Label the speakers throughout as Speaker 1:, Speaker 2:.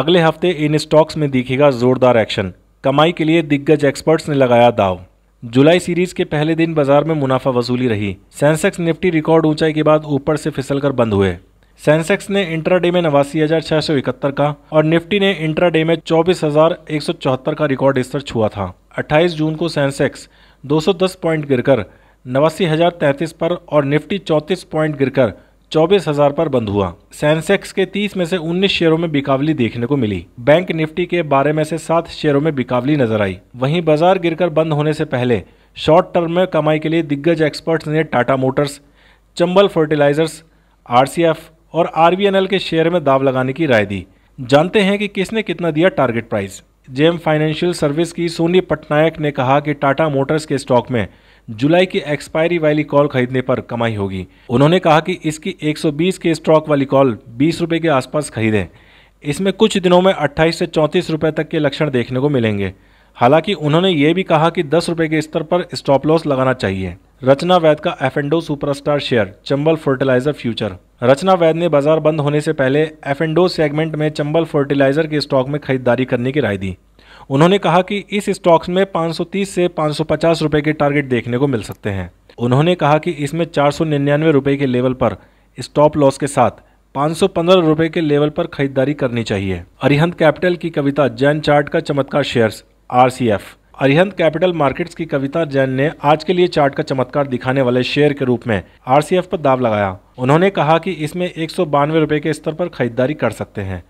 Speaker 1: अगले हफ्ते इन स्टॉक्स में दिखेगा जोरदार एक्शन कमाई के लिए दिग्गज एक्सपर्ट्स ने लगाया दाव जुलाई सीरीज के पहले दिन बाजार में मुनाफा वसूली रही सेंसेक्स निफ्टी रिकॉर्ड ऊंचाई के बाद ऊपर से फिसलकर बंद हुए सेंसेक्स ने इंट्राडे में नवासी हजार छह सौ इकहत्तर का और निफ्टी ने इंट्राडे में चौबीस हजार एक सौ चौहत्तर का रिकॉर्ड स्तर छुआ था 28 जून को सेंसेक्स 210 पॉइंट गिरकर नवासी हजार पर और निफ्टी 34 पॉइंट गिरकर चौबीस हजार पर बंद हुआ सेंसेक्स के 30 में से 19 शेयरों में बिकावली देखने को मिली बैंक निफ्टी के बारे में से सात शेयरों में बिकावली नजर आई वहीं बाजार गिरकर बंद होने से पहले शॉर्ट टर्म में कमाई के लिए दिग्गज एक्सपर्ट्स ने Tata motors Chambal fertilizers R और आर के शेयर में दाव लगाने की राय दी जानते हैं कि किसने कितना दिया target price JM financial service की सोनी पटनायक ने कहा कि टाटा मोटर्स के स्टॉक में जुलाई की एक्सपायरी वाली कॉल खरीदने पर कमाई होगी उन्होंने कहा कि इसकी 120 के स्टॉक वाली कॉल बीस रुपये के आसपास खरीदें इसमें कुछ दिनों में 28 से चौंतीस रुपये तक के लक्षण देखने को मिलेंगे हालांकि उन्होंने ये भी कहा कि दस रुपये के स्तर पर स्टॉप लॉस लगाना चाहिए रचना वैद का एफेंडो superstar share Chambal fertilizer future Rachna Vaid ने बाजार बंद होने से पहले एफेंडो सेगमेंट में चंबल फर्टिलाइजर के स्टॉक में खरीदारी करने की राय दी उन्होंने कहा कि इस स्टॉक्स में 530 से 550 रुपए के टारगेट देखने को मिल सकते हैं उन्होंने कहा कि इसमें चार सौ निन्यानवे रुपए के लेवल पर स्टॉप लॉस के साथ पाँच सौ पंद्रह रुपए के लेवल पर खरीदारी करनी चाहिए अरिहंत कैपिटल की कविता जैन चार्ट का चमत्कार shares F Arihant capital markets की कविता जैन ने आज के लिए चार्ट का चमत्कार दिखाने वाले शेयर के रूप में आरसीएफ पर दाव लगाया उन्होंने कहा कि इसमें एक सौ के स्तर पर खरीदारी कर सकते हैं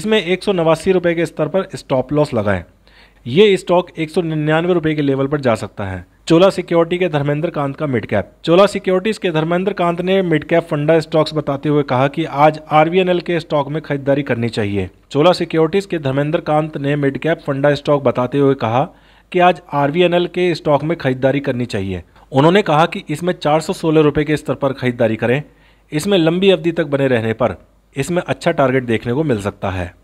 Speaker 1: इसमें एक रुपए के स्तर पर स्टॉप लॉस लगाएं ये स्टॉक एक रुपए के लेवल पर जा सकता है चोला सिक्योरिटी के धर्मेंद्र कांत का मिड कैप चोला सिक्योरिटीज के धर्मेंद्र कांत ने मिड कैप फंडा स्टॉक्स बताते हुए कहा कि आज आर के स्टॉक में खरीदारी करनी चाहिए चोला सिक्योरिटीज के धर्मेंद्र कांत ने मिड कैप फंडा स्टॉक बताते हुए कहा कि आज आर के स्टॉक में खरीदारी करनी चाहिए उन्होंने कहा कि इसमें चार सौ के स्तर पर खरीदारी करें इसमें लंबी अवधि तक बने रहने पर इसमें अच्छा टारगेट देखने को मिल सकता है